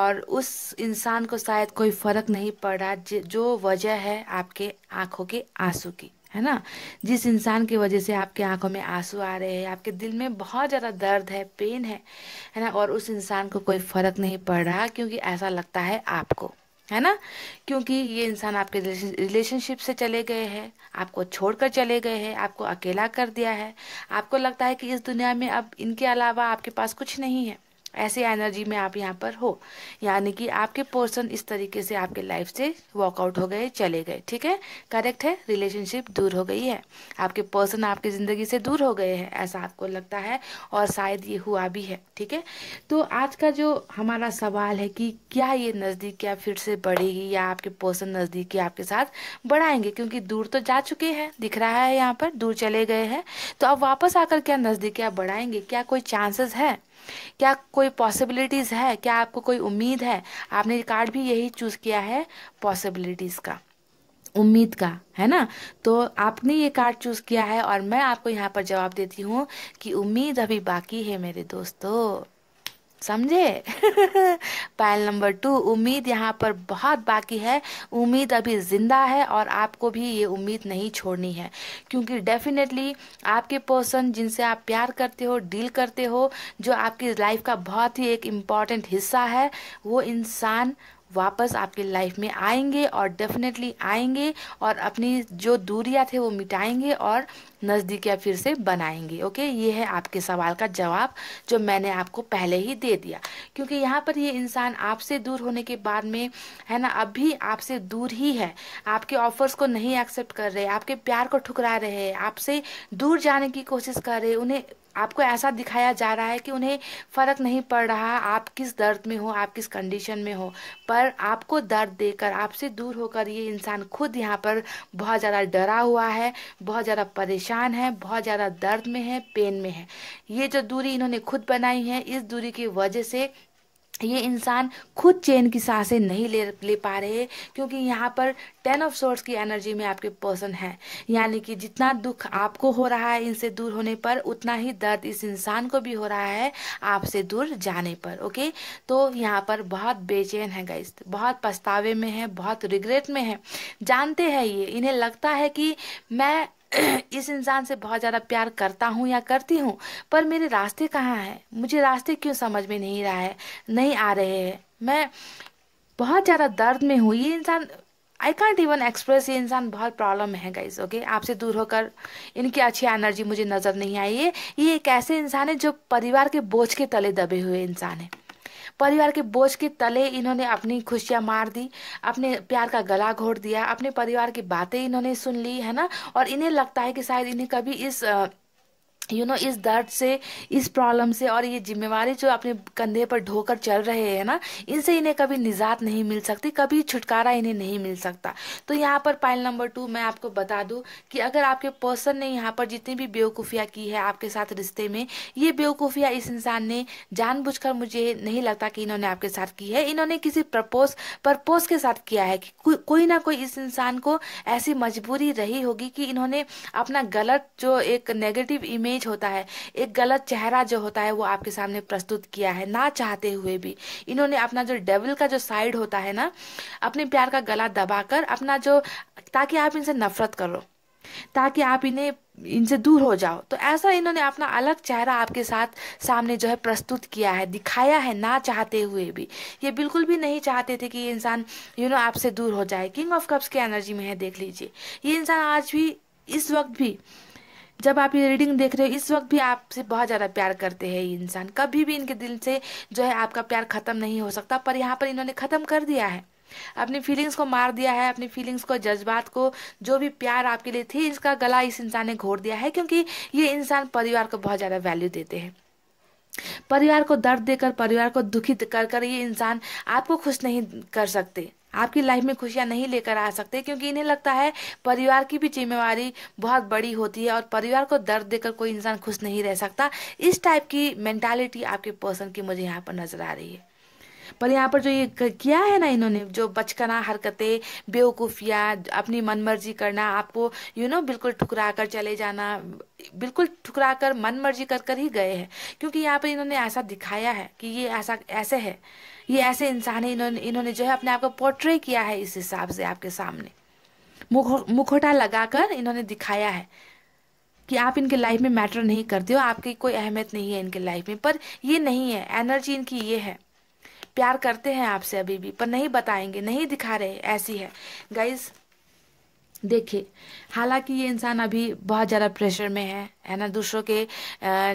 और उस इंसान को शायद कोई फर्क नहीं पड़ रहा जो वजह है आपके आंखों के आंसू की है ना जिस इंसान की वजह से आपके आंखों में आंसू आ रहे हैं आपके दिल में बहुत ज़्यादा दर्द है पेन है है ना और उस इंसान को कोई फर्क नहीं पड़ रहा क्योंकि ऐसा लगता है आपको है ना क्योंकि ये इंसान आपके रिलेशनशिप से चले गए हैं आपको छोड़कर चले गए हैं आपको अकेला कर दिया है आपको लगता है कि इस दुनिया में अब इनके अलावा आपके पास कुछ नहीं है ऐसे एनर्जी में आप यहाँ पर हो यानी कि आपके पर्सन इस तरीके से आपके लाइफ से वॉकआउट हो गए चले गए ठीक है करेक्ट है रिलेशनशिप दूर हो गई है आपके पर्सन आपकी ज़िंदगी से दूर हो गए हैं ऐसा आपको लगता है और शायद ये हुआ भी है ठीक है तो आज का जो हमारा सवाल है कि क्या ये नज़दीकियाँ फिर से बढ़ेगी या आपके पर्सन नज़दीकी आपके साथ बढ़ाएंगे क्योंकि दूर तो जा चुके हैं दिख रहा है यहाँ पर दूर चले गए हैं तो अब वापस आकर क्या नज़दीकियाँ बढ़ाएंगे क्या कोई चांसेस है क्या कोई पॉसिबिलिटीज़ है क्या आपको कोई उम्मीद है आपने कार्ड भी यही चूज़ किया है पॉसिबिलिटीज़ का उम्मीद का है ना तो आपने ये कार्ड चूज किया है और मैं आपको यहाँ पर जवाब देती हूँ कि उम्मीद अभी बाकी है मेरे दोस्तों समझे पायल नंबर टू उम्मीद यहाँ पर बहुत बाकी है उम्मीद अभी ज़िंदा है और आपको भी ये उम्मीद नहीं छोड़नी है क्योंकि डेफिनेटली आपके पर्सन जिनसे आप प्यार करते हो डील करते हो जो आपकी लाइफ का बहुत ही एक इम्पॉर्टेंट हिस्सा है वो इंसान वापस आपके लाइफ में आएंगे और डेफिनेटली आएंगे और अपनी जो दूरियां थे वो मिटाएंगे और नज़दीकियाँ फिर से बनाएंगे ओके ये है आपके सवाल का जवाब जो मैंने आपको पहले ही दे दिया क्योंकि यहाँ पर ये इंसान आपसे दूर होने के बाद में है ना अभी आपसे दूर ही है आपके ऑफर्स को नहीं एक्सेप्ट कर रहे आपके प्यार को ठुकरा रहे हैं आपसे दूर जाने की कोशिश कर रहे उन्हें आपको ऐसा दिखाया जा रहा है कि उन्हें फ़र्क नहीं पड़ रहा आप किस दर्द में हो आप किस कंडीशन में हो पर आपको दर्द देकर आपसे दूर होकर ये इंसान खुद यहाँ पर बहुत ज़्यादा डरा हुआ है बहुत ज़्यादा परेशान है बहुत ज़्यादा दर्द में है पेन में है ये जो दूरी इन्होंने खुद बनाई है इस दूरी की वजह से ये इंसान खुद चैन की सांसें नहीं ले ले पा रहे क्योंकि यहाँ पर टेन ऑफ सोर्स की एनर्जी में आपके पर्सन है यानी कि जितना दुख आपको हो रहा है इनसे दूर होने पर उतना ही दर्द इस इंसान को भी हो रहा है आपसे दूर जाने पर ओके तो यहाँ पर बहुत बेचैन है गाइस बहुत पछतावे में है बहुत रिग्रेट में है जानते हैं ये इन्हें लगता है कि मैं इस इंसान से बहुत ज़्यादा प्यार करता हूँ या करती हूँ पर मेरे रास्ते कहाँ हैं मुझे रास्ते क्यों समझ में नहीं रहा है नहीं आ रहे हैं मैं बहुत ज़्यादा दर्द में हूँ ये इंसान आई कॉन्ट इवन एक्सप्रेस ये इंसान बहुत प्रॉब्लम है गाइज ओके आपसे दूर होकर इनकी अच्छी एनर्जी मुझे नज़र नहीं आई है ये एक ऐसे इंसान है जो परिवार के बोझ के तले दबे हुए इंसान है परिवार के बोझ के तले इन्होंने अपनी खुशियाँ मार दी अपने प्यार का गला घोट दिया अपने परिवार की बातें इन्होंने सुन ली है ना और इन्हें लगता है कि शायद इन्हें कभी इस यू नो इस दर्द से इस प्रॉब्लम से और ये जिम्मेवारी जो अपने कंधे पर ढोकर चल रहे हैं ना इनसे इन्हें कभी निजात नहीं मिल सकती कभी छुटकारा इन्हें नहीं मिल सकता तो यहाँ पर पाइल नंबर टू मैं आपको बता दूँ कि अगर आपके पर्सन ने यहाँ पर जितनी भी बेवकूफ़ियाँ की है आपके साथ रिश्ते में ये बेवकूफ़ियाँ इस इंसान ने जानबूझकर मुझे नहीं लगता कि इन्होंने आपके साथ की है इन्होंने किसी प्रपोज प्रपोज के साथ किया है कि को, कोई ना कोई इस इंसान को ऐसी मजबूरी रही होगी कि इन्होंने अपना गलत जो एक नेगेटिव इमेज इमेज होता है एक गलत चेहरा जो होता है वो आपके सामने प्रस्तुत किया है ना चाहते हुए भी इन्होंने अपना जो डेविल का जो साइड होता है ना अपने प्यार का गला दबाकर अपना जो ताकि आप इनसे नफरत करो ताकि आप इन्हें इनसे दूर हो जाओ तो ऐसा इन्होंने अपना अलग चेहरा आपके साथ सामने जो है प्रस्तुत किया है दिखाया है ना चाहते हुए भी ये बिल्कुल भी नहीं चाहते थे कि ये इंसान यू नो आपसे दूर हो जाए किंग ऑफ कप्स की एनर्जी में है देख लीजिए ये इंसान आज भी इस वक्त भी जब आप ये रीडिंग देख रहे हो इस वक्त भी आपसे बहुत ज़्यादा प्यार करते हैं ये इंसान कभी भी इनके दिल से जो है आपका प्यार ख़त्म नहीं हो सकता पर यहाँ पर इन्होंने ख़त्म कर दिया है अपनी फीलिंग्स को मार दिया है अपनी फीलिंग्स को जज्बात को जो भी प्यार आपके लिए थी इसका गला इस इंसान ने घोर दिया है क्योंकि ये इंसान परिवार को बहुत ज़्यादा वैल्यू देते हैं परिवार को दर्द देकर परिवार को दुखी कर कर ये इंसान आपको खुश नहीं कर सकते आपकी लाइफ में खुशियां नहीं लेकर आ सकते क्योंकि इन्हें लगता है परिवार की भी जिम्मेवारी बहुत बड़ी होती है और परिवार को दर्द देकर कोई इंसान खुश नहीं रह सकता इस टाइप की मेंटालिटी आपके पर्सन की मुझे यहाँ पर नजर आ रही है पर यहाँ पर जो ये किया है ना इन्होंने जो बचकना हरकतें बेवकूफिया अपनी मनमर्जी करना आपको यू नो बिल्कुल ठुकरा कर चले जाना बिल्कुल ठुकरा कर मन मर्जी कर कर ही गए हैं क्योंकि यहाँ पर इन्होंने ऐसा दिखाया है कि ये ऐसा ऐसे है ये ऐसे इंसान है इन्होंने इन्होंने जो है अपने आप को पोर्ट्रे किया है इस हिसाब से आपके सामने मुख मुखोटा लगाकर इन्होंने दिखाया है कि आप इनके लाइफ में मैटर नहीं करते हो आपकी कोई अहमियत नहीं है इनके लाइफ में पर ये नहीं है एनर्जी इनकी ये है प्यार करते हैं आपसे अभी भी पर नहीं बताएंगे नहीं दिखा रहे ऐसी है गाइज देखिए हालांकि ये इंसान अभी बहुत ज़्यादा प्रेशर में है है ना दूसरों के आ,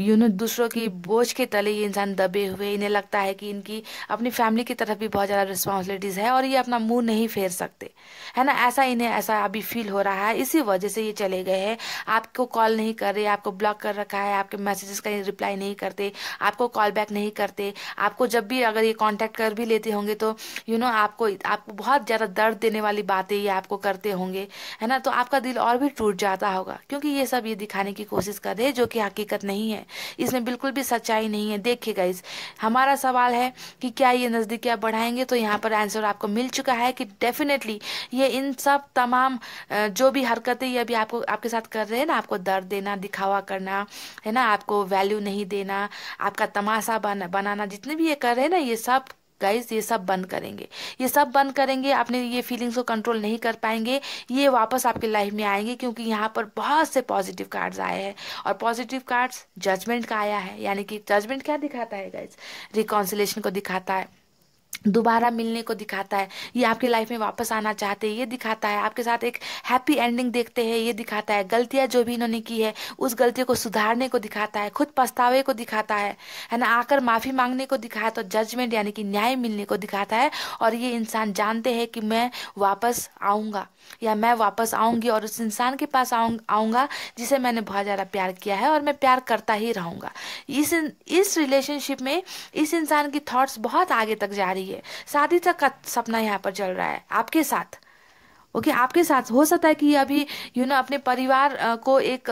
यू नो दूसरों की बोझ के तले ये इंसान दबे हुए इन्हें लगता है कि इनकी अपनी फैमिली की तरफ भी बहुत ज़्यादा रिस्पॉन्सिबिलिटीज़ है और ये अपना मुंह नहीं फेर सकते है ना ऐसा इन्हें ऐसा अभी फील हो रहा है इसी वजह से ये चले गए हैं आपको कॉल नहीं कर रहे आपको ब्लॉक कर रखा है आपके मैसेजेस का रिप्लाई नहीं करते आपको कॉल बैक नहीं करते आपको जब भी अगर ये कॉन्टैक्ट कर भी लेते होंगे तो यू नो आपको आपको बहुत ज़्यादा दर्द देने वाली बातें ये आपको करते होंगे है ना तो आपका दिल और भी टूट जाता होगा क्योंकि ये सब ये दिखाने की कोशिश कर रहे हैं जो कि हकीकत नहीं नहीं है इसमें बिल्कुल भी सच्चाई नहीं है देखिए गाइज हमारा सवाल है कि क्या ये नज़दीकियाँ बढ़ाएंगे तो यहाँ पर आंसर आपको मिल चुका है कि डेफिनेटली ये इन सब तमाम जो भी हरकतें ये अभी आपको आपके साथ कर रहे हैं ना आपको दर्द देना दिखावा करना है ना आपको वैल्यू नहीं देना आपका तमाशा बन बनाना जितने भी ये कर रहे हैं ना ये सब गाइज ये सब बंद करेंगे ये सब बंद करेंगे आपने ये फीलिंग्स को कंट्रोल नहीं कर पाएंगे ये वापस आपके लाइफ में आएंगे क्योंकि यहाँ पर बहुत से पॉजिटिव कार्ड्स आए हैं और पॉजिटिव कार्ड्स जजमेंट का आया है यानी कि जजमेंट क्या दिखाता है गाइज रिकॉन्सिलेशन को दिखाता है दोबारा मिलने को दिखाता है ये आपकी लाइफ में वापस आना चाहते हैं ये दिखाता है आपके साथ एक हैप्पी एंडिंग देखते हैं ये दिखाता है गलतियाँ जो भी इन्होंने की है उस गलतियों को सुधारने को दिखाता है खुद पछतावे को दिखाता है है ना आकर माफ़ी मांगने को दिखाया तो जजमेंट यानी कि न्याय मिलने को दिखाता है और ये इंसान जानते हैं कि मैं वापस आऊँगा या मैं वापस आऊँगी और उस इंसान के पास आऊंगा जिसे मैंने बहुत ज़्यादा प्यार किया है और मैं प्यार करता ही रहूंगा इस इस रिलेशनशिप में इस इंसान की थॉट्स बहुत आगे तक जा रही रही है शादी तक का सपना यहाँ पर चल रहा है आपके साथ ओके okay, आपके साथ हो सकता है कि अभी यू नो अपने परिवार को एक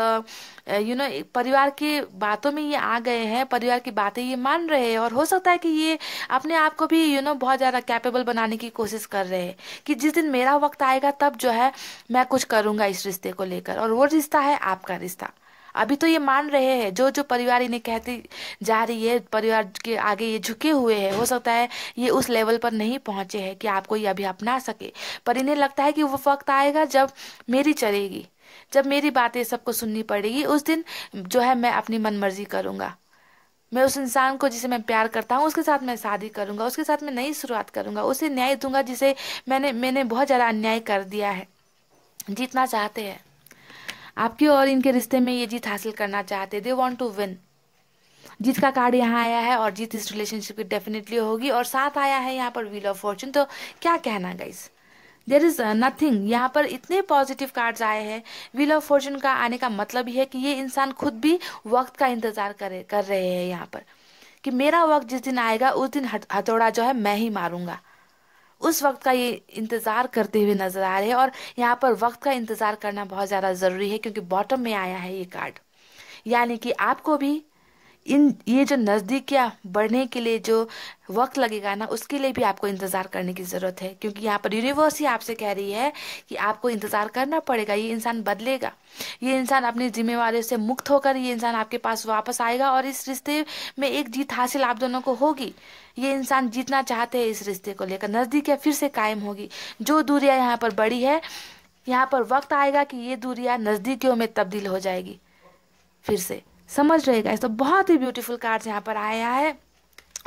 यू नो परिवार के बातों में ये आ गए हैं परिवार की बातें ये मान रहे हैं और हो सकता है कि ये अपने आप को भी यू नो बहुत ज़्यादा कैपेबल बनाने की कोशिश कर रहे हैं कि जिस दिन मेरा वक्त आएगा तब जो है मैं कुछ करूँगा इस रिश्ते को लेकर और वो रिश्ता है आपका रिश्ता अभी तो ये मान रहे हैं जो जो परिवार इन्हें कहती जा रही है परिवार के आगे ये झुके हुए हैं हो सकता है ये उस लेवल पर नहीं पहुंचे हैं कि आपको ये अभी अपना सके पर इन्हें लगता है कि वो वक्त आएगा जब मेरी चलेगी जब मेरी बातें सबको सुननी पड़ेगी उस दिन जो है मैं अपनी मनमर्जी करूँगा मैं उस इंसान को जिसे मैं प्यार करता हूँ उसके साथ मैं शादी करूँगा उसके साथ मैं नई शुरुआत करूँगा उसे न्याय दूंगा जिसे मैंने मैंने बहुत ज़्यादा अन्याय कर दिया है जीतना चाहते हैं आपके और इनके रिश्ते में ये जीत हासिल करना चाहते दे वॉन्ट टू विन जीत का कार्ड यहाँ आया है और जीत इस रिलेशनशिप की डेफिनेटली होगी और साथ आया है यहाँ पर व्हील ऑफ फॉर्चून तो क्या कहना गाइस देर इज नथिंग यहाँ पर इतने पॉजिटिव कार्ड्स आए हैं व्हील ऑफ फॉर्चून का आने का मतलब ये है कि ये इंसान खुद भी वक्त का इंतजार करे कर रहे हैं यहाँ पर कि मेरा वक्त जिस दिन आएगा उस दिन हथौड़ा जो है मैं ही मारूंगा उस वक्त का ये इंतज़ार करते हुए नज़र आ रहे हैं और यहाँ पर वक्त का इंतज़ार करना बहुत ज़्यादा ज़रूरी है क्योंकि बॉटम में आया है ये कार्ड यानी कि आपको भी इन ये जो नज़दीकियाँ बढ़ने के लिए जो वक्त लगेगा ना उसके लिए भी आपको इंतज़ार करने की ज़रूरत है क्योंकि यहाँ पर यूनिवर्स ही आपसे कह रही है कि आपको इंतज़ार करना पड़ेगा ये इंसान बदलेगा ये इंसान अपनी जिम्मेवारी से मुक्त होकर ये इंसान आपके पास वापस आएगा और इस रिश्ते में एक जीत हासिल आप दोनों को होगी ये इंसान जीतना चाहते हैं इस रिश्ते को लेकर नज़दीकियाँ फिर से कायम होगी जो दूरियाँ यहाँ पर बड़ी है यहाँ पर वक्त आएगा कि ये दूरियाँ नज़दीकियों में तब्दील हो जाएगी फिर से समझ रहे गाइस तो बहुत ही ब्यूटीफुल कार्ड यहाँ पर आया है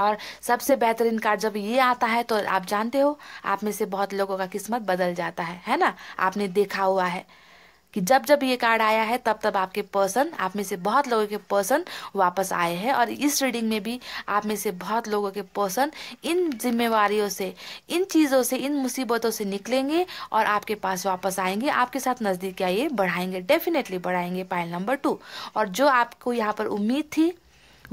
और सबसे बेहतरीन कार्ड जब ये आता है तो आप जानते हो आप में से बहुत लोगों का किस्मत बदल जाता है है ना आपने देखा हुआ है कि जब जब ये कार्ड आया है तब तब आपके पर्सन आप में से बहुत लोगों के पर्सन वापस आए हैं और इस रीडिंग में भी आप में से बहुत लोगों के पर्सन इन जिम्मेवारियों से इन चीज़ों से इन मुसीबतों से निकलेंगे और आपके पास वापस आएंगे आपके साथ नज़दीकियाँ ये बढ़ाएंगे डेफिनेटली बढ़ाएंगे पाइल नंबर टू और जो आपको यहाँ पर उम्मीद थी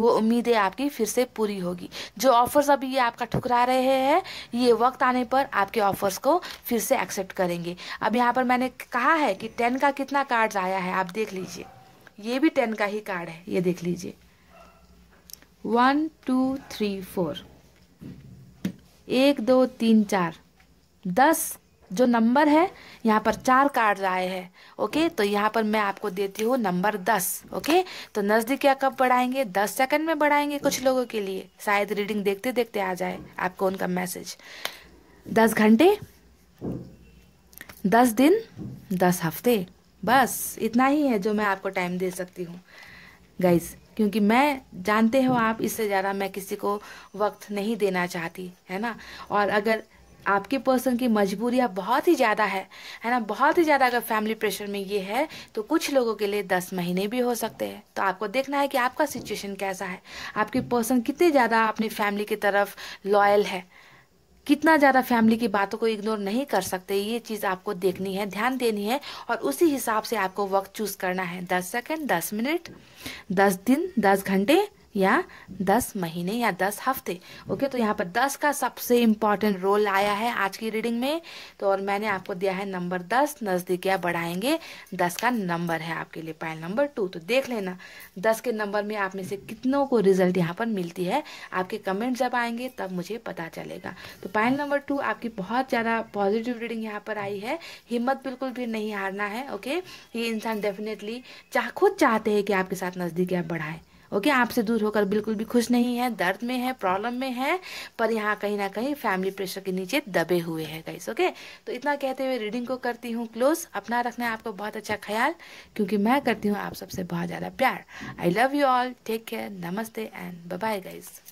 वो उम्मीदें आपकी फिर से पूरी होगी जो ऑफर्स अभी ये आपका ठुकरा रहे हैं ये वक्त आने पर आपके ऑफर्स को फिर से एक्सेप्ट करेंगे अब यहाँ पर मैंने कहा है कि टेन का कितना कार्ड आया है आप देख लीजिए ये भी टेन का ही कार्ड है ये देख लीजिए वन टू थ्री फोर एक दो तीन चार दस जो नंबर है यहाँ पर चार कार्ड आए हैं ओके तो यहाँ पर मैं आपको देती हूँ नंबर दस ओके तो नजदीक या कब बढ़ाएंगे दस सेकंड में बढ़ाएंगे कुछ लोगों के लिए शायद रीडिंग देखते देखते आ जाए आपको उनका मैसेज दस घंटे दस दिन दस हफ्ते बस इतना ही है जो मैं आपको टाइम दे सकती हूँ गाइज़ क्योंकि मैं जानते हो आप इससे ज़्यादा मैं किसी को वक्त नहीं देना चाहती है ना और अगर आपके पर्सन की मजबूरियाँ बहुत ही ज़्यादा है है ना बहुत ही ज़्यादा अगर फैमिली प्रेशर में ये है तो कुछ लोगों के लिए दस महीने भी हो सकते हैं तो आपको देखना है कि आपका सिचुएशन कैसा है आपकी पर्सन कितने ज़्यादा अपनी फैमिली की तरफ लॉयल है कितना ज़्यादा फैमिली की बातों को इग्नोर नहीं कर सकते ये चीज़ आपको देखनी है ध्यान देनी है और उसी हिसाब से आपको वक्त चूज़ करना है दस सेकेंड दस मिनट दस दिन दस घंटे या दस महीने या दस हफ्ते ओके तो यहाँ पर दस का सबसे इम्पॉर्टेंट रोल आया है आज की रीडिंग में तो और मैंने आपको दिया है नंबर दस नज़दीकियाँ बढ़ाएंगे दस का नंबर है आपके लिए पायल नंबर टू तो देख लेना दस के नंबर में आप में से कितनों को रिजल्ट यहाँ पर मिलती है आपके कमेंट जब आएंगे तब मुझे पता चलेगा तो पायल नंबर टू आपकी बहुत ज़्यादा पॉजिटिव रीडिंग यहाँ पर आई है हिम्मत बिल्कुल भी नहीं हारना है ओके ये इंसान डेफिनेटली चाह खुद चाहते हैं कि आपके साथ नज़दीकियाँ बढ़ाएं ओके आपसे दूर होकर बिल्कुल भी खुश नहीं है दर्द में है प्रॉब्लम में है पर यहाँ कहीं ना कहीं फैमिली प्रेशर के नीचे दबे हुए हैं गाइस ओके तो इतना कहते हुए रीडिंग को करती हूँ क्लोज अपना रखना है आपको बहुत अच्छा ख्याल क्योंकि मैं करती हूँ आप सबसे बहुत ज़्यादा प्यार I love you all take care नमस्ते एंड बाय गाइज़